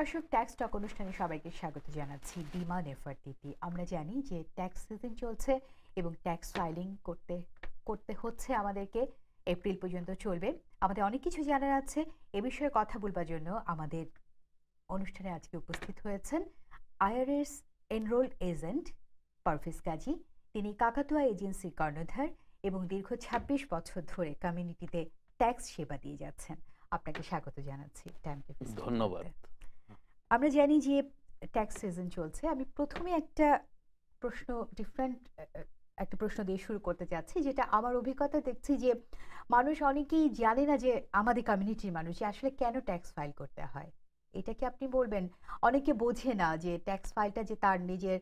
দর্শক ট্যাক্স টক অনুষ্ঠানে সবাইকে স্বাগত জানাচ্ছি বিমা নেফার দিদি আমরা জানি যে ট্যাক্স সিজন চলছে এবং ট্যাক্স ফাইলিং করতে করতে হচ্ছে আমাদেরকে এপ্রিল পর্যন্ত চলবে আমাদের অনেক কিছু জানার আছে এ বিষয়ে কথা বলবার জন্য আমাদের অনুষ্ঠানে আজকে উপস্থিত হয়েছেন আইআরএস এনরোল এজেন্ট পারফিস কাজী তিনি কাকাতুয়া এজেন্সির কর্ণধার এবং দীর্ঘ ছাব্বিশ বছর ধরে কমিউনিটিতে ট্যাক্স সেবা দিয়ে যাচ্ছেন আপনাকে স্বাগত জানাচ্ছি ধন্যবাদ আমরা জানি যে ট্যাক্স সিজন চলছে আমি প্রথমে একটা প্রশ্ন ডিফারেন্ট একটা প্রশ্ন দিয়ে শুরু করতে চাচ্ছি যেটা আমার অভিজ্ঞতা দেখছি যে মানুষ অনেকেই জানে না যে আমাদের কমিউনিটির মানুষ আসলে কেন ট্যাক্স ফাইল করতে হয় এটা কি আপনি বলবেন অনেকে বোঝে না যে ট্যাক্স ফাইলটা যে তার নিজের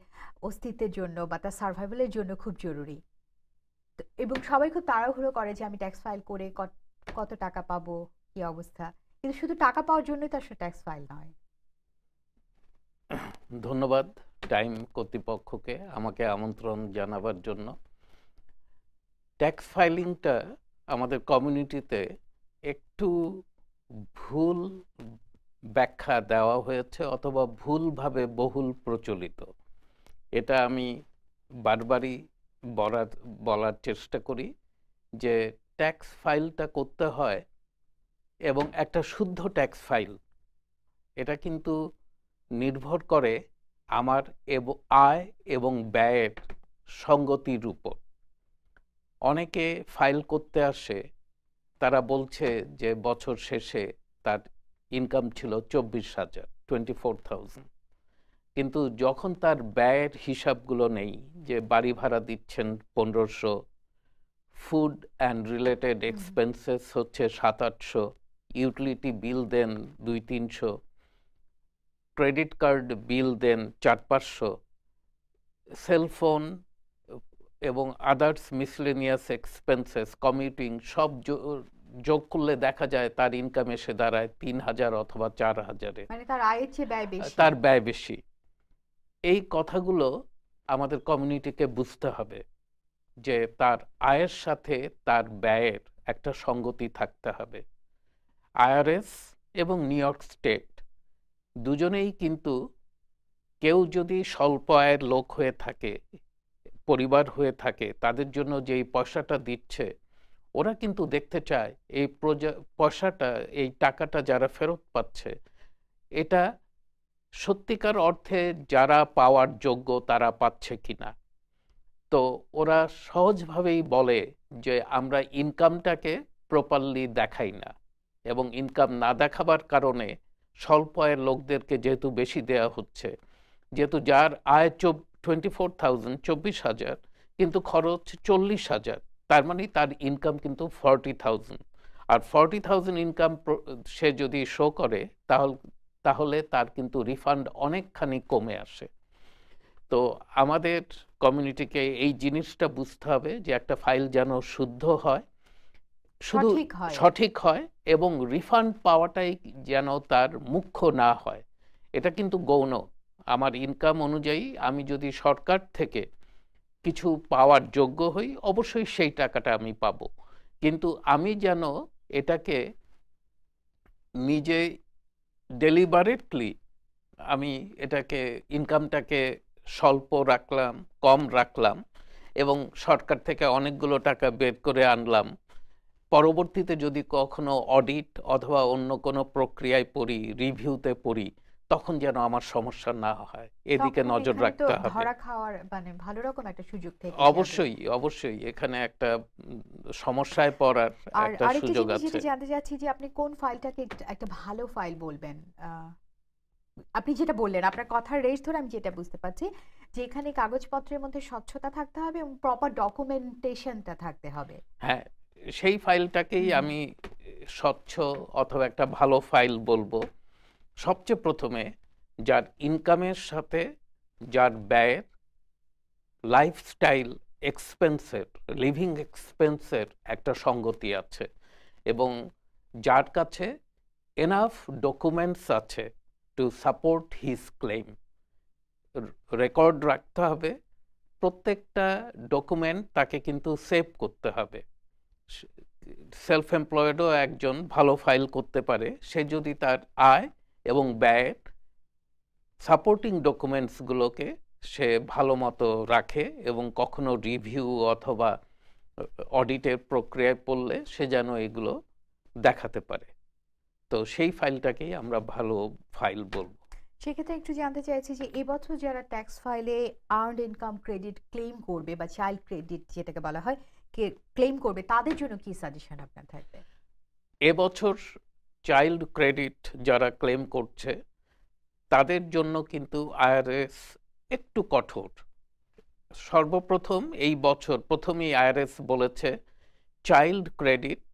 অস্তিত্বের জন্য বা তার সার্ভাইভালের জন্য খুব জরুরি এবং সবাই খুব তাড়াহুড়ো করে যে আমি ট্যাক্স ফাইল করে কত টাকা পাবো কি অবস্থা কিন্তু শুধু টাকা পাওয়ার জন্যই তো আসলে ট্যাক্স ফাইল নয় ধন্যবাদ টাইম কর্তৃপক্ষকে আমাকে আমন্ত্রণ জানাবার জন্য ট্যাক্স ফাইলিংটা আমাদের কমিউনিটিতে একটু ভুল ব্যাখ্যা দেওয়া হয়েছে অথবা ভুলভাবে বহুল প্রচলিত এটা আমি বারবারই বলার বলার চেষ্টা করি যে ট্যাক্স ফাইলটা করতে হয় এবং একটা শুদ্ধ ট্যাক্স ফাইল এটা কিন্তু নির্ভর করে আমার আয় এবং ব্যয়ের সঙ্গতির উপর অনেকে ফাইল করতে আসে তারা বলছে যে বছর শেষে তার ইনকাম ছিল চব্বিশ হাজার টোয়েন্টি ফোর থাউজেন্ড কিন্তু যখন তার ব্যয়ের হিসাবগুলো নেই যে বাড়ি ভাড়া দিচ্ছেন পনেরোশো ফুড অ্যান্ড রিলেটেড এক্সপেন্সেস হচ্ছে সাত আটশো ইউটিলিটি বিল দেন দুই তিনশো ক্রেডিট কার্ড বিল দেন চার পাঁচশো সেলফোন এবং আদার্স মিসলেনিয়াস এক্সপেন্সেস কমিউটিং সব যোগ করলে দেখা যায় তার ইনকাম এসে দাঁড়ায় তিন হাজার অথবা চার হাজারে মানে তার ব্যয় বেশি এই কথাগুলো আমাদের কমিউনিটিকে বুঝতে হবে যে তার আয়ের সাথে তার ব্যয়ের একটা সঙ্গতি থাকতে হবে আইআরএস এবং নিউ ইয়র্ক স্টেট দুজনেই কিন্তু কেউ যদি স্বল্প আয়ের লোক হয়ে থাকে পরিবার হয়ে থাকে তাদের জন্য যে পয়সাটা দিচ্ছে ওরা কিন্তু দেখতে চায় এই প্রজা পয়সাটা এই টাকাটা যারা ফেরত পাচ্ছে এটা সত্যিকার অর্থে যারা পাওয়ার যোগ্য তারা পাচ্ছে কিনা তো ওরা সহজভাবেই বলে যে আমরা ইনকামটাকে প্রপারলি দেখাই না এবং ইনকাম না দেখাবার কারণে স্বল্প আয়ের লোকদেরকে যেহেতু বেশি দেয়া হচ্ছে যেহেতু যার আয় চব টোয়েন্টি ফোর থাউজেন্ড চব্বিশ হাজার কিন্তু খরচ চল্লিশ হাজার তার মানে তার ইনকাম কিন্তু ফর্টি থাউজেন্ড আর ফর্টি থাউজেন্ড ইনকাম সে যদি শো করে তাহলে তাহলে তার কিন্তু রিফান্ড অনেকখানি কমে আসে তো আমাদের কমিউনিটিকে এই জিনিসটা বুঝতে হবে যে একটা ফাইল যেন শুদ্ধ হয় শুধু সঠিক হয় এবং রিফান্ড পাওয়াটাই যেন তার মুখ্য না হয় এটা কিন্তু গৌণ আমার ইনকাম অনুযায়ী আমি যদি সরকার থেকে কিছু পাওয়ার যোগ্য হই অবশ্যই সেই টাকাটা আমি পাব কিন্তু আমি যেন এটাকে নিজে ডেলিভারেটলি আমি এটাকে ইনকামটাকে স্বল্প রাখলাম কম রাখলাম এবং সরকার থেকে অনেকগুলো টাকা বের করে আনলাম পরবর্তীতে যদি কখনো অডিট অথবা অন্য কোনো প্রক্রিয়ায় পড়ি রিভিউতে পড়ি তখন যেন আমার সমস্যা না হয় এদিকে নজর রাখতে হবে ধরা খাওয়ার মানে ভালো রকম একটা সুযোগ থেকে অবশ্যই অবশ্যই এখানে একটা সমস্যায় পড়ার একটা সুযোগ আছে আর জানতে চাচ্ছি যে আপনি কোন ফাইলটাকে একটা ভালো ফাইল বলবেন আপনি যেটা বললেন আপনার কথার রেশ ধরে আমি যেটা বুঝতে পারছি যে এখানে কাগজপত্রের মধ্যে স্বচ্ছতা থাকতে হবে এবং প্রপার ডকুমেন্টেশনটা থাকতে হবে হ্যাঁ সেই ফাইলটাকেই আমি স্বচ্ছ অথবা একটা ভালো ফাইল বলবো সবচেয়ে প্রথমে যার ইনকামের সাথে যার ব্যয়ের লাইফস্টাইল এক্সপেন্সের লিভিং এক্সপেন্সের একটা সঙ্গতি আছে এবং যার কাছে এনাফ ডকুমেন্টস আছে to support his claim record রাখতে হবে প্রত্যেকটা ডকুমেন্ট তাকে কিন্তু সেভ করতে হবে সেলফ এমপ্লয়েডও একজন ভালো ফাইল করতে পারে সে যদি তার আয় এবং ব্যয়ের সাপোর্টিং ডকুমেন্টসগুলোকে সে ভালো মতো রাখে এবং কখনো রিভিউ অথবা অডিটের প্রক্রিয়ায় পড়লে সে যেন এগুলো দেখাতে পারে তো সেই ফাইলটাকেই আমরা ভালো ফাইল বলবো সেক্ষেত্রে একটু জানতে চাইছি যে এবছর যারা ট্যাক্স ফাইলে আর্ন ইনকাম ক্রেডিট ক্লেম করবে বা চাইল্ড ক্রেডিট যেটাকে বলা হয় ক্লেম করবে তাদের জন্য কি সাজেশন আপনার থাকবে এবছর চাইল্ড ক্রেডিট যারা ক্লেম করছে তাদের জন্য কিন্তু আইআরএস একটু কঠোর সর্বপ্রথম এই বছর প্রথমেই আইআরএস বলেছে চাইল্ড ক্রেডিট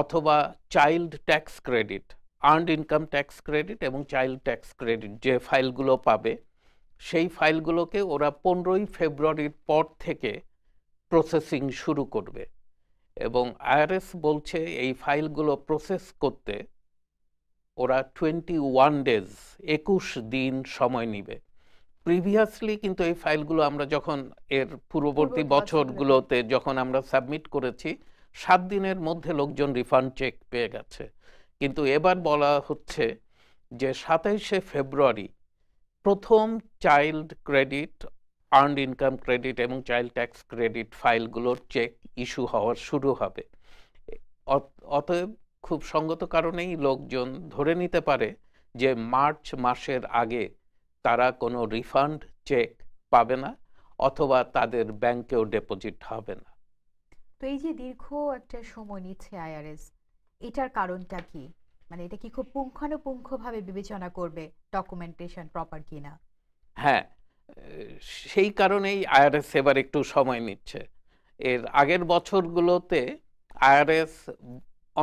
অথবা child tax credit earned income tax credit এবং চাইল্ড ট্যাক্স ক্রেডিট যে ফাইলগুলো পাবে সেই ফাইলগুলোকে ওরা পনেরোই ফেব্রুয়ারির পর থেকে প্রসেসিং শুরু করবে এবং আইআরএস বলছে এই ফাইলগুলো প্রসেস করতে ওরা টোয়েন্টি ওয়ান ডেজ একুশ দিন সময় নিবে প্রিভিয়াসলি কিন্তু এই ফাইলগুলো আমরা যখন এর পূর্ববর্তী বছরগুলোতে যখন আমরা সাবমিট করেছি সাত দিনের মধ্যে লোকজন রিফান্ড চেক পেয়ে গেছে কিন্তু এবার বলা হচ্ছে যে সাতাইশে ফেব্রুয়ারি প্রথম child credit earned income credit এবং চাইল্ড ট্যাক্স ক্রেডিট ফাইলগুলোর চেক ইস্যু হওয়ার শুরু হবে অতএব খুব সঙ্গত কারণেই লোকজন ধরে নিতে পারে যে মার্চ মাসের আগে তারা কোনো রিফান্ড চেক পাবে না অথবা তাদের ব্যাংকেও ডিপোজিট হবে না তো এই যে দীর্ঘ একটা সময় নিচ্ছে আইআরএস এটার কারণটা কি মানে এটা কি খুব পুঙ্খানুপুঙ্খভাবে বিবেচনা করবে ডকুমেন্টেশন প্রপার কিনা হ্যাঁ সেই কারণেই আইআরএস এবার একটু সময় নিচ্ছে এর আগের বছরগুলোতে আইআরএস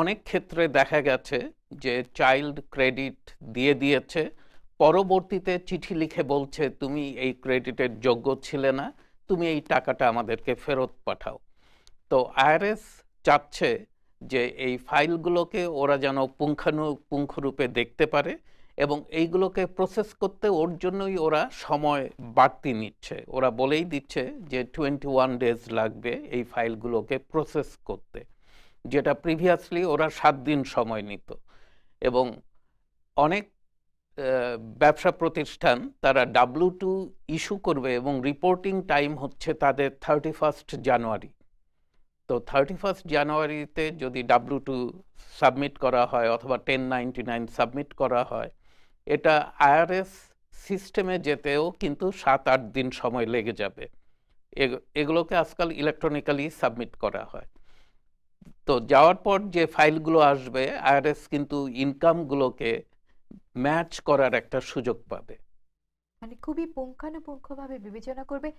অনেক ক্ষেত্রে দেখা গেছে যে চাইল্ড ক্রেডিট দিয়ে দিয়েছে পরবর্তীতে চিঠি লিখে বলছে তুমি এই ক্রেডিটের যোগ্য ছিলে না তুমি এই টাকাটা আমাদেরকে ফেরত পাঠাও তো আইআরএস চাচ্ছে যে এই ফাইলগুলোকে ওরা যেন পুঙ্খানুপুঙ্খরূপে দেখতে পারে এবং এইগুলোকে প্রসেস করতে ওর জন্যই ওরা সময় বাড়তি নিচ্ছে ওরা বলেই দিচ্ছে যে টোয়েন্টি ওয়ান ডেজ লাগবে এই ফাইলগুলোকে প্রসেস করতে যেটা প্রিভিয়াসলি ওরা সাত দিন সময় নিত এবং অনেক ব্যবসা প্রতিষ্ঠান তারা ডাব্লু টু ইস্যু করবে এবং রিপোর্টিং টাইম হচ্ছে তাদের থার্টি ফার্স্ট জানুয়ারি তো থার্টি ফার্স্ট জানুয়ারিতে যদি ডাব্লু টু সাবমিট করা হয় অথবা টেন নাইনটি নাইন সাবমিট করা হয় এটা আইআরএস সিস্টেমে যেতেও কিন্তু সাত আট দিন সময় লেগে যাবে এগুলোকে আজকাল ইলেকট্রনিক্যালি সাবমিট করা হয় তো যাওয়ার পর যে ফাইলগুলো আসবে আইআরএস কিন্তু ইনকামগুলোকে ম্যাচ করার একটা সুযোগ পাবে মানে খুবই পুঙ্খানুপুঙ্খভাবে বিবেচনা করবে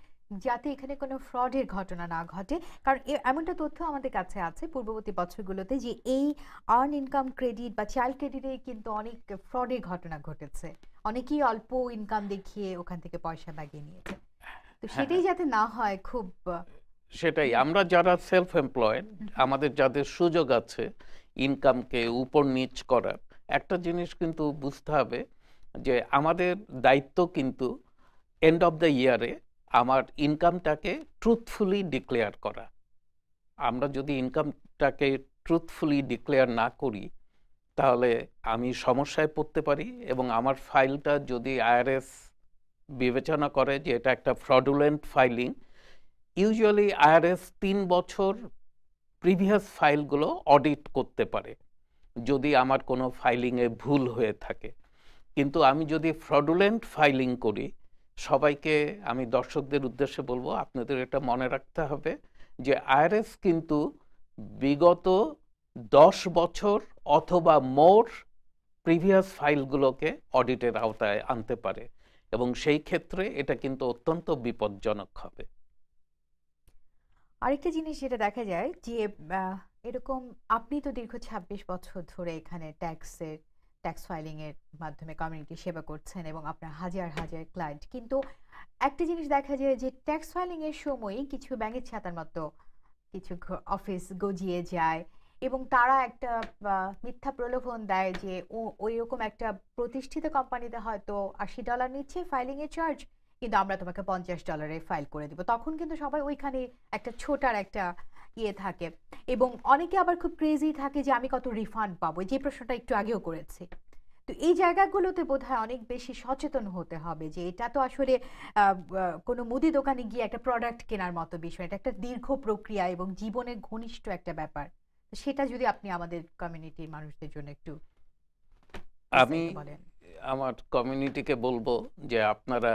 যাতে এখানে কোনো ফ্রডের ঘটনা না ঘটে কারণ এমনটা তথ্য আমাদের কাছে আছে পূর্ববর্তী বছরগুলোতে যে এই আর্ন ইনকাম ক্রেডিট বা চাইল্ড ক্রেডিটে কিন্তু অনেক ফ্রডের ঘটনা ঘটেছে অনেকেই অল্প ইনকাম দেখিয়ে ওখান থেকে পয়সা লাগিয়ে নিয়েছে তো হ্যাঁ, সেটাই হ্যাঁ। যাতে না হয় খুব সেটাই আমরা যারা সেলফ এমপ্লয়েড আমাদের যাদের সুযোগ আছে ইনকামকে উপর নিচ করার একটা জিনিস কিন্তু বুঝতে হবে যে আমাদের দায়িত্ব কিন্তু এন্ড অফ দ্য ইয়ারে আমার ইনকামটাকে ট্রুথফুলি ডিক্লেয়ার করা আমরা যদি ইনকামটাকে ট্রুথফুলি ডিক্লেয়ার না করি তাহলে আমি সমস্যায় পড়তে পারি এবং আমার ফাইলটা যদি আইআরএস বিবেচনা করে যে এটা একটা ফ্রডুলেন্ট ফাইলিং ইউজুয়ালি আইআরএস তিন বছর প্রিভিয়াস ফাইলগুলো অডিট করতে পারে যদি আমার কোনো ফাইলিংয়ে ভুল হয়ে থাকে কিন্তু আমি যদি ফ্রডুলেন্ট ফাইলিং করি সবাইকে আমি দর্শকদের উদ্দেশ্যে বলবো আপনাদের এটা মনে রাখতে হবে যে আইআরএস কিন্তু বিগত দশ বছর অথবা মোর প্রিভিয়াস ফাইলগুলোকে অডিটের আওতায় আনতে পারে এবং সেই ক্ষেত্রে এটা কিন্তু অত্যন্ত বিপজ্জনক হবে আরেকটা জিনিস যেটা দেখা যায় যে এরকম আপনি তো দীর্ঘ ছাব্বিশ বছর ধরে এখানে ট্যাক্সের ট্যাক্স ফাইলিং এর মাধ্যমে কমিউনিটি সেবা করছেন এবং আপনার হাজার হাজার ক্লায়েন্ট কিন্তু একটা জিনিস দেখা যায় যে ট্যাক্স ফাইলিং এর সময় কিছু ব্যাঙের ছাতার মতো কিছু অফিস গজিয়ে যায় এবং তারা একটা মিথ্যা প্রলোভন দেয় যে ও ওই রকম একটা প্রতিষ্ঠিত কোম্পানিতে হয়তো আশি ডলার নিচ্ছে ফাইলিং এর চার্জ কিন্তু আমরা তোমাকে পঞ্চাশ ডলারে ফাইল করে দিব তখন কিন্তু সবাই ওইখানে একটা ছোটার একটা ইয়ে থাকে এবং অনেকে আবার খুব ক্রেজি থাকে যে আমি কত রিফান্ড পাবো যে প্রশ্নটা একটু আগেও করেছি তো এই জায়গাগুলোতে হয় অনেক বেশি সচেতন হতে হবে যে এটা তো আসলে কোনো মুদি দোকানে গিয়ে একটা প্রোডাক্ট কেনার মতো বিষয় এটা একটা দীর্ঘ প্রক্রিয়া এবং জীবনের ঘনিষ্ঠ একটা ব্যাপার সেটা যদি আপনি আমাদের কমিউনিটির মানুষদের জন্য একটু আমি আমার কমিউনিটিকে বলবো যে আপনারা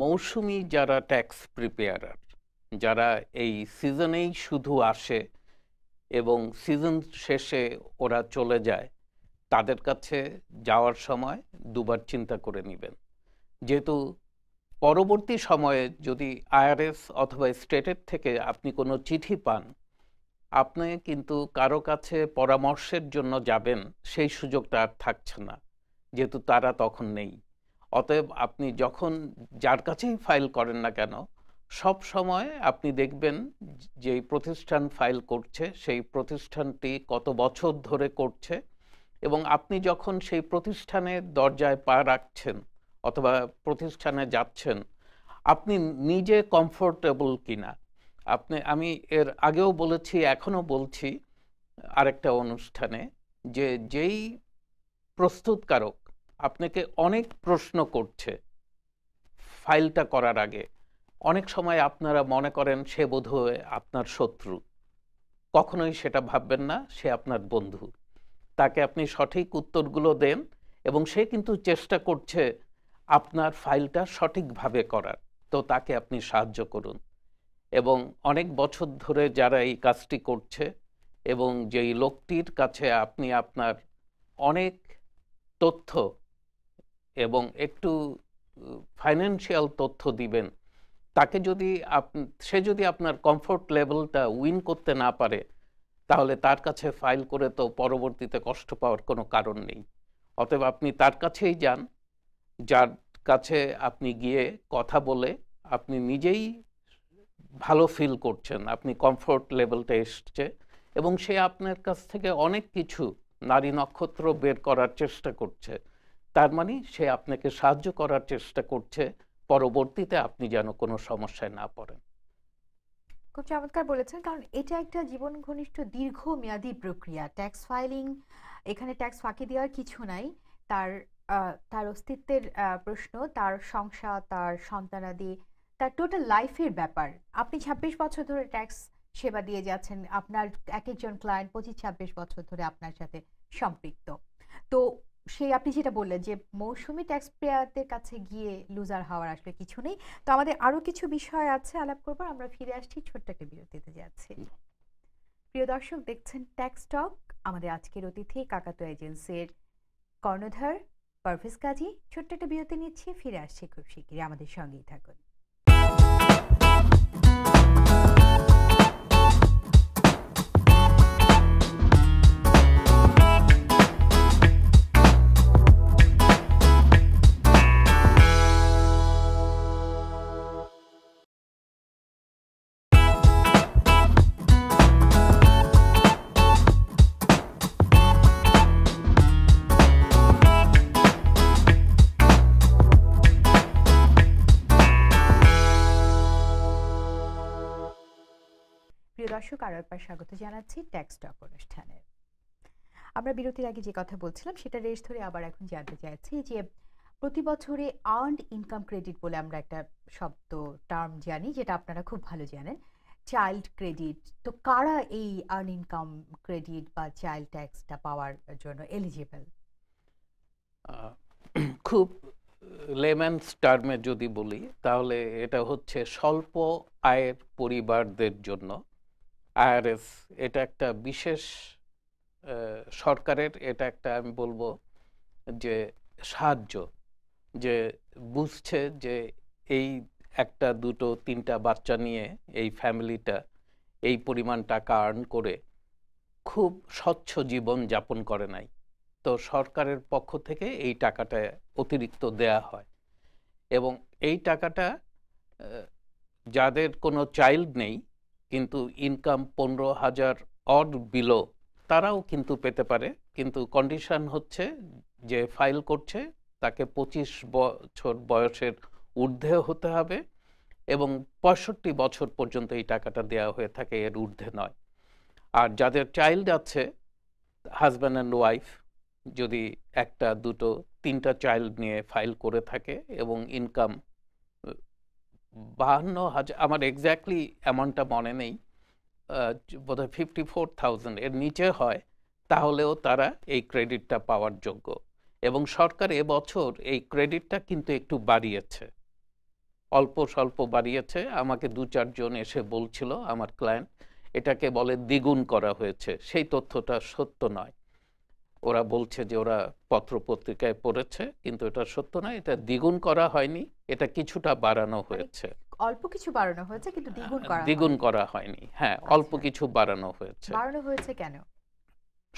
মৌসুমি যারা ট্যাক্স প্রিপেয়ারার যারা এই সিজনেই শুধু আসে এবং সিজন শেষে ওরা চলে যায় তাদের কাছে যাওয়ার সময় দুবার চিন্তা করে নেবেন যেহেতু পরবর্তী সময়ে যদি আইআরএস অথবা স্টেটের থেকে আপনি কোনো চিঠি পান আপনি কিন্তু কারো কাছে পরামর্শের জন্য যাবেন সেই সুযোগটা আর থাকছে না যেহেতু তারা তখন নেই অতএব আপনি যখন যার কাছেই ফাইল করেন না কেন সব সময় আপনি দেখবেন যে প্রতিষ্ঠান ফাইল করছে সেই প্রতিষ্ঠানটি কত বছর ধরে করছে এবং আপনি যখন সেই প্রতিষ্ঠানের দরজায় পা রাখছেন অথবা প্রতিষ্ঠানে যাচ্ছেন আপনি নিজে কমফোর্টেবল কিনা আপনি আমি এর আগেও বলেছি এখনও বলছি আরেকটা অনুষ্ঠানে যে যেই প্রস্তুতকারক আপনাকে অনেক প্রশ্ন করছে ফাইলটা করার আগে অনেক সময় আপনারা মনে করেন সে বোধ আপনার শত্রু কখনোই সেটা ভাববেন না সে আপনার বন্ধু তাকে আপনি সঠিক উত্তরগুলো দেন এবং সে কিন্তু চেষ্টা করছে আপনার ফাইলটা সঠিকভাবে করার তো তাকে আপনি সাহায্য করুন এবং অনেক বছর ধরে যারা এই কাজটি করছে এবং যেই লোকটির কাছে আপনি আপনার অনেক তথ্য এবং একটু ফাইন্যান্সিয়াল তথ্য দিবেন তাকে যদি সে যদি আপনার কমফোর্ট লেভেলটা উইন করতে না পারে তাহলে তার কাছে ফাইল করে তো পরবর্তীতে কষ্ট পাওয়ার কোনো কারণ নেই অতএব আপনি তার কাছেই যান যার কাছে আপনি গিয়ে কথা বলে আপনি নিজেই ভালো ফিল করছেন আপনি কমফোর্ট লেভেলটা এসছে এবং সে আপনার কাছ থেকে অনেক কিছু নারী নক্ষত্র বের করার চেষ্টা করছে তার মানে সে আপনাকে সাহায্য করার চেষ্টা করছে পরবর্তীতে আপনি যেন কোনো সমস্যায় না পড়েন খুব চমৎকার বলেছেন কারণ এটা একটা জীবন ঘনিষ্ঠ দীর্ঘমেয়াদী প্রক্রিয়া ট্যাক্স ফাইলিং এখানে ট্যাক্স ফাঁকি দেওয়ার কিছু নাই তার তার অস্তিত্বের প্রশ্ন তার সংসার তার সন্তানাদি তার টোটাল লাইফের ব্যাপার আপনি ছাব্বিশ বছর ধরে ট্যাক্স সেবা দিয়ে যাচ্ছেন আপনার এক একজন ক্লায়েন্ট পঁচিশ ছাব্বিশ বছর ধরে আপনার সাথে সম্পৃক্ত তো সেই আপনি যেটা বললেন যে মৌসুমি ট্যাক্স পেয়ারদের কাছে গিয়ে লুজার হওয়ার আসলে কিছু নেই তো আমাদের আরও কিছু বিষয় আছে আলাপ করবার আমরা ফিরে আসছি ছোট্ট একটা বিরতিতে যাচ্ছি প্রিয় দর্শক দেখছেন ট্যাক্স টক আমাদের আজকের অতিথি কাকাতো এজেন্সির কর্ণধার পারভেজ কাজী ছোট্ট একটা বিরতি নিচ্ছি ফিরে আসছি খুব শীঘ্রই আমাদের সঙ্গেই থাকুন দর্শক আরও একবার স্বাগত জানাচ্ছি ট্যাক্স টক অনুষ্ঠানে আমরা বিরতির আগে যে কথা বলছিলাম সেটা রেশ ধরে আবার এখন জানতে চাইছি যে প্রতি বছরে আর্নড ইনকাম ক্রেডিট বলে আমরা একটা শব্দ টার্ম জানি যেটা আপনারা খুব ভালো জানেন চাইল্ড ক্রেডিট তো কারা এই আর্ন ইনকাম ক্রেডিট বা চাইল্ড ট্যাক্সটা পাওয়ার জন্য এলিজিবল খুব লেম্যান্স টার্মে যদি বলি তাহলে এটা হচ্ছে স্বল্প আয়ের পরিবারদের জন্য আইআরএস এটা একটা বিশেষ সরকারের এটা একটা আমি বলবো যে সাহায্য যে বুঝছে যে এই একটা দুটো তিনটা বাচ্চা নিয়ে এই ফ্যামিলিটা এই পরিমাণ টাকা আর্ন করে খুব স্বচ্ছ জীবন যাপন করে নাই তো সরকারের পক্ষ থেকে এই টাকাটা অতিরিক্ত দেয়া হয় এবং এই টাকাটা যাদের কোনো চাইল্ড নেই কিন্তু ইনকাম পনেরো হাজার অড বিলো তারাও কিন্তু পেতে পারে কিন্তু কন্ডিশন হচ্ছে যে ফাইল করছে তাকে পঁচিশ বছর বয়সের ঊর্ধ্বে হতে হবে এবং পঁয়ষট্টি বছর পর্যন্ত এই টাকাটা দেয়া হয়ে থাকে এর ঊর্ধ্বে নয় আর যাদের চাইল্ড আছে হাজব্যান্ড অ্যান্ড ওয়াইফ যদি একটা দুটো তিনটা চাইল্ড নিয়ে ফাইল করে থাকে এবং ইনকাম বাহান্ন হাজার আমার এক্স্যাক্টলি অ্যামাউন্টটা মনে নেই বোধহয় ফিফটি ফোর থাউজেন্ড এর নিচে হয় তাহলেও তারা এই ক্রেডিটটা পাওয়ার যোগ্য এবং সরকার এবছর এই ক্রেডিটটা কিন্তু একটু বাড়িয়েছে অল্প স্বল্প বাড়িয়েছে আমাকে দু চারজন এসে বলছিল আমার ক্লায়েন্ট এটাকে বলে দ্বিগুণ করা হয়েছে সেই তথ্যটা সত্য নয় ওরা বলছে যে ওরা পত্র পত্রিকায় পড়েছে কিন্তু এটা সত্য নয় এটা দ্বিগুণ করা হয়নি এটা কিছুটা বাড়ানো মানে হয়েছে অল্প কিছু বাড়ানো হয়েছে কিন্তু দ্বিগুণ হ্যাঁ, করা দ্বিগুণ করা হয়নি হ্যাঁ আচ্ছা। অল্প কিছু বাড়ানো হয়েছে বাড়ানো হয়েছে কেন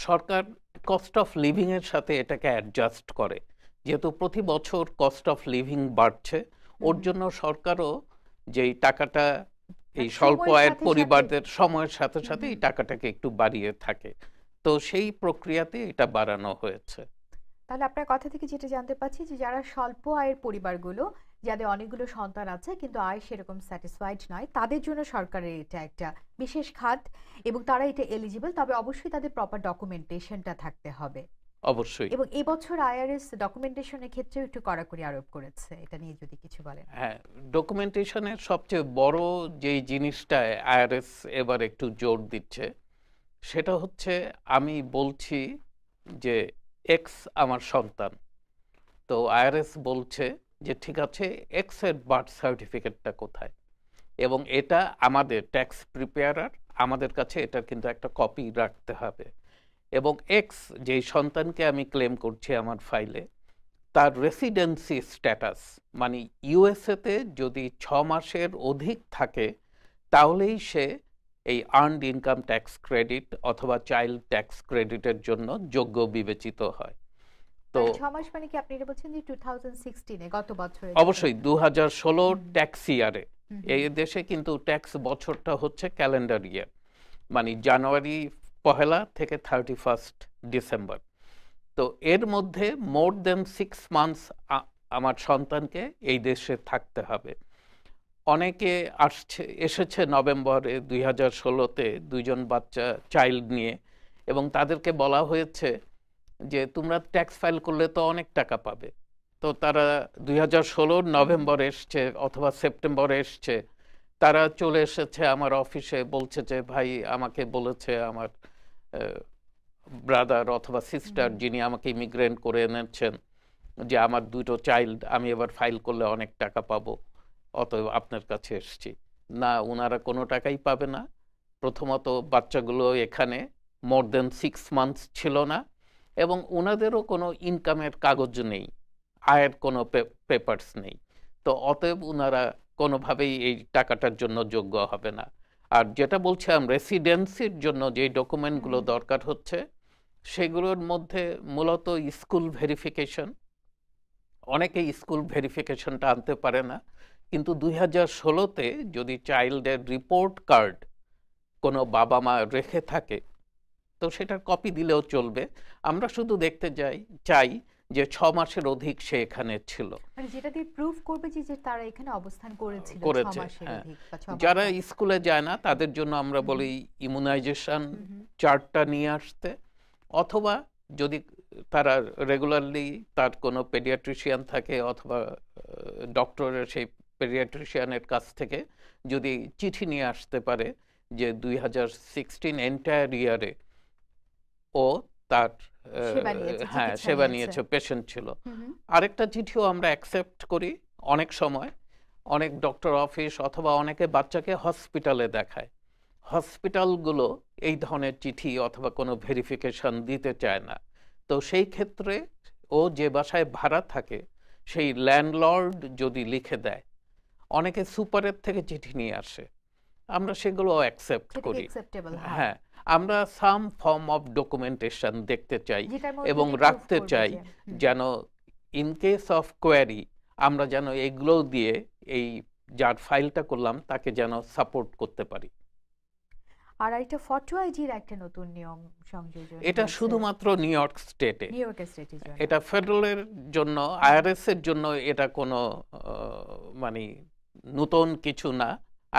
সরকার কস্ট অফ লিভিং এর সাথে এটাকে অ্যাডজাস্ট করে যেহেতু প্রতি বছর কস্ট অফ লিভিং বাড়ছে ওর জন্য সরকারও যেই টাকাটা মানে এই স্বল্প আয়ের পরিবারদের সময়ের সাথে সাথে এই টাকাটাকে একটু বাড়িয়ে থাকে তো সেই প্রক্রিয়াতে এটা বাড়ানো হয়েছে তাহলে আপনার কথা থেকে যেটা জানতে পারছি যে যারা স্বল্প আয়ের পরিবারগুলো যাদের অনেকগুলো সন্তান আছে কিন্তু আয় সেরকম স্যাটিসফাইড নয় তাদের জন্য সরকারের এটা একটা বিশেষ খাত এবং তারা এটা এলিজিবল তবে অবশ্যই তাদের প্রপার ডকুমেন্টেশনটা থাকতে হবে অবশ্যই এবং এবছর আইআরএস ডকুমেন্টেশনের ক্ষেত্রেও একটু কড়াকড়ি আরোপ করেছে এটা নিয়ে যদি কিছু বলেন হ্যাঁ ডকুমেন্টেশনের সবচেয়ে বড় যেই জিনিসটায় আইআরএস এবার একটু জোর দিচ্ছে সেটা হচ্ছে আমি বলছি যে এক্স আমার সন্তান তো আইআরএস বলছে যে ঠিক আছে এক্সের বার্থ সার্টিফিকেটটা কোথায় এবং এটা আমাদের ট্যাক্স প্রিপেয়ারার আমাদের কাছে এটার কিন্তু একটা কপি রাখতে হবে এবং এক্স যেই সন্তানকে আমি ক্লেম করছি আমার ফাইলে তার রেসিডেন্সি স্ট্যাটাস মানে ইউএসএতে যদি ছ মাসের অধিক থাকে তাহলেই সে এই আর্নড ইনকাম ট্যাক্স ক্রেডিট অথবা চাইল্ড ট্যাক্স ক্রেডিটের জন্য যোগ্য বিবেচিত হয় তো মানে মাস মানে কি আপনি এটা বলছেন যে 2016 এ গত বছরে অবশ্যই 2016 ট্যাক্স ইয়ারে এই দেশে কিন্তু ট্যাক্স বছরটা হচ্ছে ক্যালেন্ডার ইয়ার মানে জানুয়ারি পহেলা থেকে থার্টি ফার্স্ট ডিসেম্বর তো এর মধ্যে মোর দেন সিক্স মান্থস আমার সন্তানকে এই দেশে থাকতে হবে অনেকে আসছে এসেছে নভেম্বরে দুই হাজার ষোলোতে দুইজন বাচ্চা চাইল্ড নিয়ে এবং তাদেরকে বলা হয়েছে যে তোমরা ট্যাক্স ফাইল করলে তো অনেক টাকা পাবে তো তারা দুই হাজার ষোলোর নভেম্বর এসছে অথবা সেপ্টেম্বর এসছে তারা চলে এসেছে আমার অফিসে বলছে যে ভাই আমাকে বলেছে আমার ব্রাদার অথবা সিস্টার যিনি আমাকে ইমিগ্রেন্ট করে এনেছেন যে আমার দুটো চাইল্ড আমি এবার ফাইল করলে অনেক টাকা পাবো অতএব আপনার কাছে এসছি না ওনারা কোনো টাকাই পাবে না প্রথমত বাচ্চাগুলো এখানে মোর দেন সিক্স মান্থস ছিল না এবং ওনাদেরও কোনো ইনকামের কাগজ নেই আয়ের কোনো পেপার্স নেই তো অতএব ওনারা কোনোভাবেই এই টাকাটার জন্য যোগ্য হবে না আর যেটা বলছিলাম রেসিডেন্সির জন্য যে ডকুমেন্টগুলো দরকার হচ্ছে সেগুলোর মধ্যে মূলত স্কুল ভেরিফিকেশন অনেকে স্কুল ভেরিফিকেশনটা আনতে পারে না কিন্তু দুই হাজার ষোলোতে যদি চাইল্ডের রিপোর্ট কার্ড কোনো বাবা মা রেখে থাকে তো সেটার কপি দিলেও চলবে আমরা শুধু দেখতে যাই চাই যে ছ মাসের অধিক সে এখানে ছিল মানে যেটা দিয়ে প্রুফ করবে যে তারা এখানে অবস্থান করেছিল করেছে হ্যাঁ। যারা স্কুলে যায় না তাদের জন্য আমরা বলি ইমিউনাইজেশন চার্টটা নিয়ে আসতে অথবা যদি তারা রেগুলারলি তার কোনো পেডিয়াট্রিশিয়ান থাকে অথবা ডক্টরের সেই পেডিয়াট্রিশিয়ানের কাছ থেকে যদি চিঠি নিয়ে আসতে পারে যে দুই হাজার সিক্সটিন এন্টায়ার ইয়ারে ও তার হ্যাঁ সেবা নিয়েছে পেশেন্ট ছিল আরেকটা চিঠিও আমরা অ্যাকসেপ্ট করি অনেক সময় অনেক ডক্টর অফিস অথবা অনেকে বাচ্চাকে হসপিটালে দেখায় হসপিটালগুলো এই ধরনের চিঠি অথবা কোনো ভেরিফিকেশন দিতে চায় না তো সেই ক্ষেত্রে ও যে বাসায় ভাড়া থাকে সেই ল্যান্ডলর্ড যদি লিখে দেয় অনেকে সুপারের থেকে চিঠি নিয়ে আসে আমরা সেগুলো অ্যাকসেপ্ট করি হ্যাঁ।, হ্যাঁ আমরা সাম ফর্ম অফ ডকুমেন্টেশন দেখতে চাই এবং রাখতে চাই যেন ইন কেস অফ কোয়ারি আমরা যেন এগুলো দিয়ে এই যার ফাইলটা করলাম তাকে যেন সাপোর্ট করতে পারি আর এটা ফটো আইডির একটা নতুন নিয়ম সংযোজন এটা শুধুমাত্র নিউ ইয়র্ক স্টেটে নিউ ইয়র্ক স্টেটে এটা ফেডারেলের জন্য আইআরএস এর জন্য এটা কোনো মানে নতুন কিছু না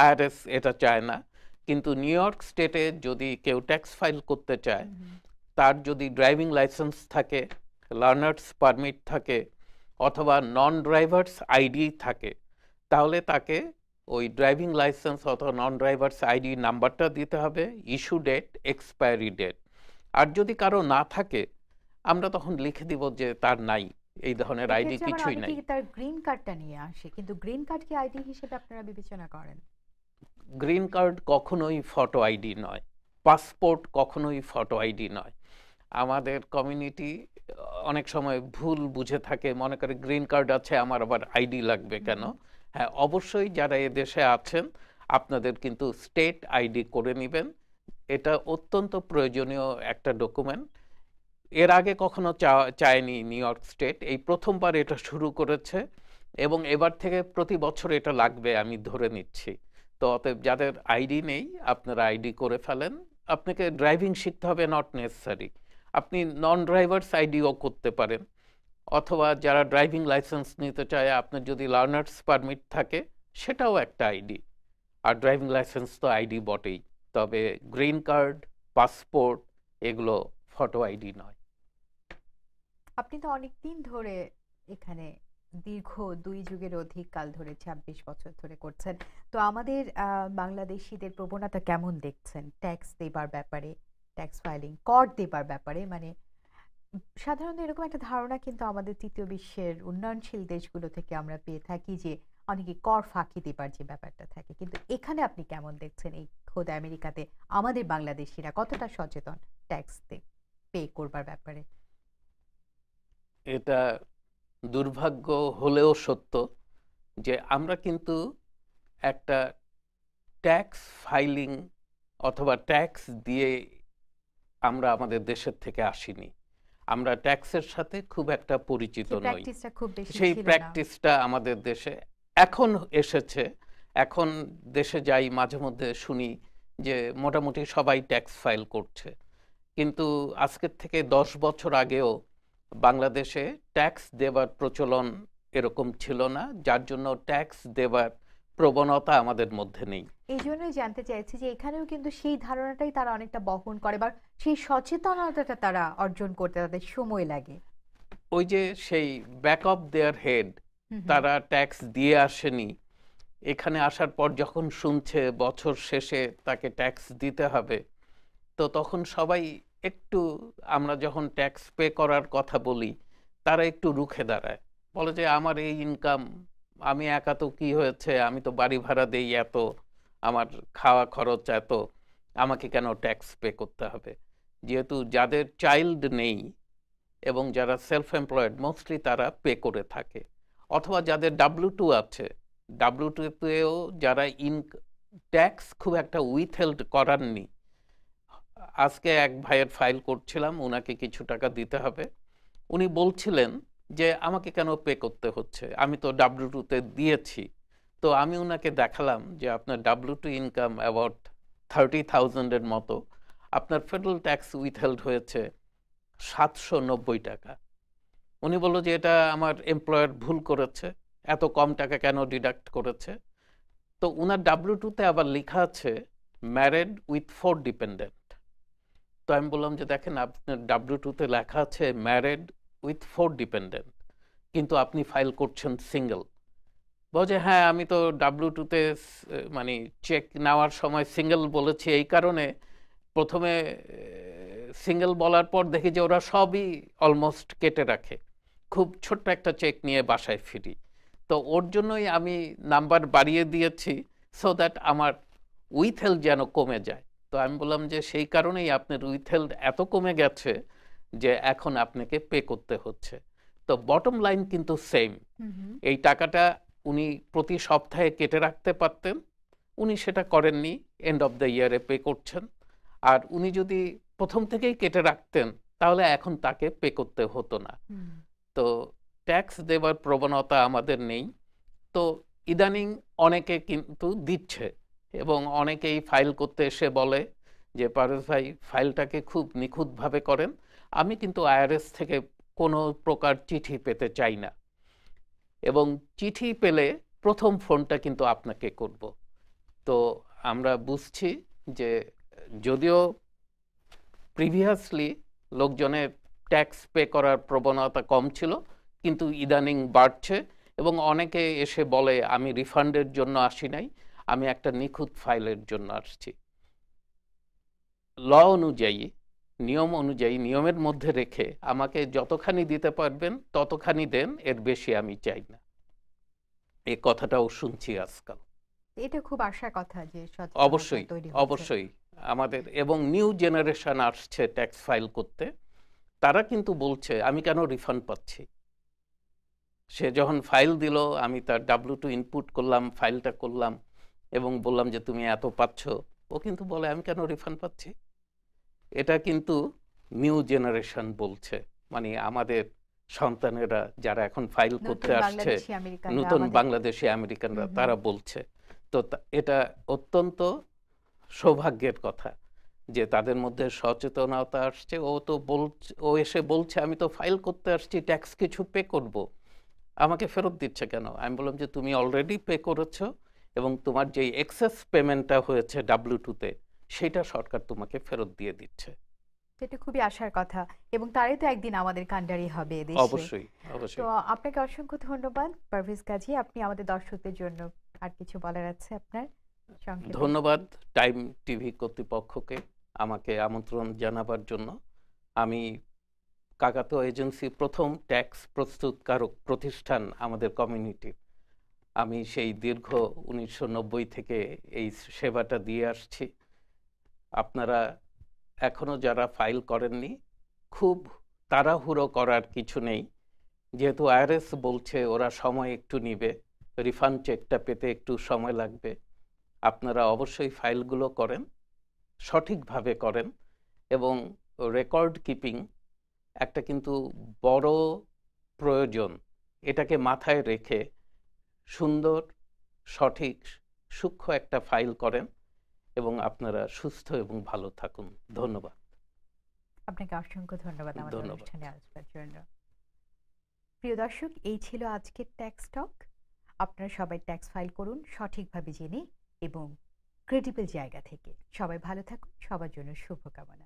আইআরএস এটা চায় না কিন্তু নিউ ইয়র্ক স্টেটে যদি কেউ ট্যাক্স ফাইল করতে চায় তার যদি ড্রাইভিং লাইসেন্স থাকে লার্নার্স পারমিট থাকে অথবা নন ড্রাইভার্স আইডি থাকে তাহলে তাকে ওই ড্রাইভিং লাইসেন্স অথবা নন ড্রাইভার্স আইডি নাম্বারটা দিতে হবে ইস্যু ডেট এক্সপায়ারি ডেট আর যদি কারো না থাকে আমরা তখন লিখে দিব যে তার নাই এই ধরনের আইডি কিছুই নাই তার গ্রিন কার্ডটা নিয়ে আসে কিন্তু গ্রিন কার্ড কি আইডি হিসেবে আপনারা বিবেচনা করেন গ্রিন কার্ড কখনোই ফটো আইডি নয় পাসপোর্ট কখনোই ফটো আইডি নয় আমাদের কমিউনিটি অনেক সময় ভুল বুঝে থাকে মনে করে গ্রিন কার্ড আছে আমার আবার আইডি লাগবে কেন হ্যাঁ অবশ্যই যারা দেশে আছেন আপনাদের কিন্তু স্টেট আইডি করে নেবেন এটা অত্যন্ত প্রয়োজনীয় একটা ডকুমেন্ট এর আগে কখনো চায়নি নিউ ইয়র্ক স্টেট এই প্রথমবার এটা শুরু করেছে এবং এবার থেকে প্রতি বছর এটা লাগবে আমি ধরে নিচ্ছি তো অতএব যাদের আইডি নেই আপনারা আইডি করে ফেলেন আপনাকে ড্রাইভিং শিখতে হবে নট নেসেসারি আপনি নন ড্রাইভার্স আইডিও করতে পারেন অথবা যারা ড্রাইভিং লাইসেন্স নিতে চায় আপনার যদি লার্নার্স পারমিট থাকে সেটাও একটা আইডি আর ড্রাইভিং লাইসেন্স তো আইডি বটেই তবে গ্রিন কার্ড পাসপোর্ট এগুলো ফটো আইডি নয় আপনি তো অনেক দিন ধরে এখানে দীর্ঘ দুই যুগের অধিক কাল ধরে ছাব্বিশ বছর ধরে করছেন তো আমাদের বাংলাদেশিদের প্রবণতা কেমন দেখছেন ট্যাক্স দেবার ব্যাপারে ট্যাক্স ফাইলিং কর দেবার ব্যাপারে মানে সাধারণত এরকম একটা ধারণা কিন্তু আমাদের তৃতীয় বিশ্বের উন্নয়নশীল দেশগুলো থেকে আমরা পেয়ে থাকি যে অনেকে কর ফাঁকি দেবার যে ব্যাপারটা থাকে কিন্তু এখানে আপনি কেমন দেখছেন এই খোদ আমেরিকাতে আমাদের বাংলাদেশিরা কতটা সচেতন ট্যাক্স পে করবার ব্যাপারে এটা দুর্ভাগ্য হলেও সত্য যে আমরা কিন্তু একটা ট্যাক্স ফাইলিং অথবা ট্যাক্স দিয়ে আমরা আমাদের দেশের থেকে আসিনি আমরা ট্যাক্সের সাথে খুব একটা পরিচিত নই সেই প্র্যাকটিসটা আমাদের দেশে এখন এসেছে এখন দেশে যাই মাঝে মধ্যে শুনি যে মোটামুটি সবাই ট্যাক্স ফাইল করছে কিন্তু আজকের থেকে দশ বছর আগেও বাংলাদেশে ট্যাক্স দেওয়ার প্রচলন এরকম ছিল না যার জন্য ট্যাক্স দেওয়ার প্রবণতা আমাদের মধ্যে নেই এই জন্যই জানতে চাইছি যে এখানেও কিন্তু সেই ধারণাটাই তারা অনেকটা বহন করে বা সেই সচেতনতাটা তারা অর্জন করতে তাদের সময় লাগে ওই যে সেই ব্যাক অফ দেয়ার হেড তারা ট্যাক্স দিয়ে আসেনি এখানে আসার পর যখন শুনছে বছর শেষে তাকে ট্যাক্স দিতে হবে তো তখন সবাই একটু আমরা যখন ট্যাক্স পে করার কথা বলি তারা একটু রুখে দাঁড়ায় বলে যে আমার এই ইনকাম আমি একা তো কী হয়েছে আমি তো বাড়ি ভাড়া দেই এত আমার খাওয়া খরচ এত আমাকে কেন ট্যাক্স পে করতে হবে যেহেতু যাদের চাইল্ড নেই এবং যারা সেলফ এমপ্লয়েড মোস্টলি তারা পে করে থাকে অথবা যাদের ডাব্লু টু আছে ডাব্লু টুতেও যারা ইন ট্যাক্স খুব একটা উইথহেল্ড করাননি আজকে এক ভাইয়ের ফাইল করছিলাম ওনাকে কিছু টাকা দিতে হবে উনি বলছিলেন যে আমাকে কেন পে করতে হচ্ছে আমি তো ডাব্লিউ টুতে দিয়েছি তো আমি ওনাকে দেখালাম যে আপনার W two income about thirty থাউজেন্ডের মতো আপনার ফেডারেল ট্যাক্স উইথহেল্ড হয়েছে সাতশো নব্বই টাকা উনি বললো যে এটা আমার এমপ্লয়ার ভুল করেছে এত কম টাকা কেন ডিডাক্ট করেছে তো ওনার ডাব্লিউ টুতে আবার লেখা আছে ম্যারেড উইথ ফোর ডিপেন্ডেন্ট তো আমি বললাম যে দেখেন আপনার ডাব্লিউ টুতে লেখা আছে ম্যারেড উইথ ফোর ডিপেন্ডেন্ট কিন্তু আপনি ফাইল করছেন সিঙ্গেল বলছে হ্যাঁ আমি তো ডাব্লিউ টুতে মানে চেক নেওয়ার সময় সিঙ্গেল বলেছি এই কারণে প্রথমে সিঙ্গেল বলার পর দেখি যে ওরা সবই অলমোস্ট কেটে রাখে খুব ছোট্ট একটা চেক নিয়ে বাসায় ফিরি তো ওর জন্যই আমি নাম্বার বাড়িয়ে দিয়েছি সো দ্যাট আমার উইথেল যেন কমে যায় তো আমি বললাম যে সেই কারণেই আপনার উইথহেল্ড এত কমে গেছে যে এখন আপনাকে পে করতে হচ্ছে তো বটম লাইন কিন্তু সেম এই টাকাটা উনি প্রতি সপ্তাহে কেটে রাখতে পারতেন উনি সেটা করেননি এন্ড অফ দ্য ইয়ারে পে করছেন আর উনি যদি প্রথম থেকেই কেটে রাখতেন তাহলে এখন তাকে পে করতে হতো না তো ট্যাক্স দেওয়ার প্রবণতা আমাদের নেই তো ইদানিং অনেকে কিন্তু দিচ্ছে এবং অনেকেই ফাইল করতে এসে বলে যে পারস ভাই ফাইলটাকে খুব নিখুঁতভাবে করেন আমি কিন্তু আইআরএস থেকে কোনো প্রকার চিঠি পেতে চাই না এবং চিঠি পেলে প্রথম ফোনটা কিন্তু আপনাকে করব তো আমরা বুঝছি যে যদিও প্রিভিয়াসলি লোকজনের ট্যাক্স পে করার প্রবণতা কম ছিল কিন্তু ইদানিং বাড়ছে এবং অনেকে এসে বলে আমি রিফান্ডের জন্য আসি নাই আমি একটা নিখুঁত ফাইলের জন্য আসছি ল অনুযায়ী নিয়ম অনুযায়ী নিয়মের মধ্যে রেখে আমাকে যতখানি দিতে পারবেন ততখানি দেন এর বেশি আমি চাই না এ কথাটাও শুনছি আজকাল এটা খুব আশা কথা যে অবশ্যই অবশ্যই আমাদের এবং নিউ জেনারেশন আসছে ট্যাক্স ফাইল করতে তারা কিন্তু বলছে আমি কেন রিফান্ড পাচ্ছি সে যখন ফাইল দিল আমি তার ডাব্লু টু ইনপুট করলাম ফাইলটা করলাম এবং বললাম যে তুমি এত পাচ্ছ ও কিন্তু বলে আমি কেন রিফান্ড পাচ্ছি এটা কিন্তু নিউ জেনারেশন বলছে মানে আমাদের সন্তানেরা যারা এখন ফাইল করতে আসছে নতুন বাংলাদেশি আমেরিকানরা তারা বলছে তো এটা অত্যন্ত সৌভাগ্যের কথা যে তাদের মধ্যে সচেতনতা আসছে ও তো বল ও এসে বলছে আমি তো ফাইল করতে আসছি ট্যাক্স কিছু পে করব আমাকে ফেরত দিচ্ছে কেন আমি বললাম যে তুমি অলরেডি পে করেছো এবং তোমার যে এক্সেস পেমেন্টটা হয়েছে ডাব্লিউ টুতে সেটা সরকার তোমাকে ফেরত দিয়ে দিচ্ছে সেটা খুবই আশার কথা এবং তারই তো একদিন আমাদের কান্ডারি হবে দেশে অবশ্যই অবশ্যই তো আপনাকে অসংখ্য ধন্যবাদ পারভেজ কাজী আপনি আমাদের দর্শকদের জন্য আর কিছু বলার আছে আপনার ধন্যবাদ টাইম টিভি কর্তৃপক্ষকে আমাকে আমন্ত্রণ জানাবার জন্য আমি কাকাতো এজেন্সি প্রথম ট্যাক্স প্রস্তুতকারক প্রতিষ্ঠান আমাদের কমিউনিটির আমি সেই দীর্ঘ উনিশশো থেকে এই সেবাটা দিয়ে আসছি আপনারা এখনও যারা ফাইল করেননি খুব তাড়াহুড়ো করার কিছু নেই যেহেতু আইআরএস বলছে ওরা সময় একটু নিবে রিফান্ড চেকটা পেতে একটু সময় লাগবে আপনারা অবশ্যই ফাইলগুলো করেন সঠিকভাবে করেন এবং রেকর্ড কিপিং একটা কিন্তু বড় প্রয়োজন এটাকে মাথায় রেখে সুন্দর সঠিক সূক্ষ্ম একটা ফাইল করেন এবং আপনারা সুস্থ এবং ভালো থাকুন ধন্যবাদ আপনাকে অসংখ্য ধন্যবাদ প্রিয় দর্শক এই ছিল আজকের ট্যাক্স টক আপনারা সবাই ট্যাক্স ফাইল করুন সঠিকভাবে জেনে এবং ক্রেডিবল জায়গা থেকে সবাই ভালো থাকুন সবার জন্য শুভকামনা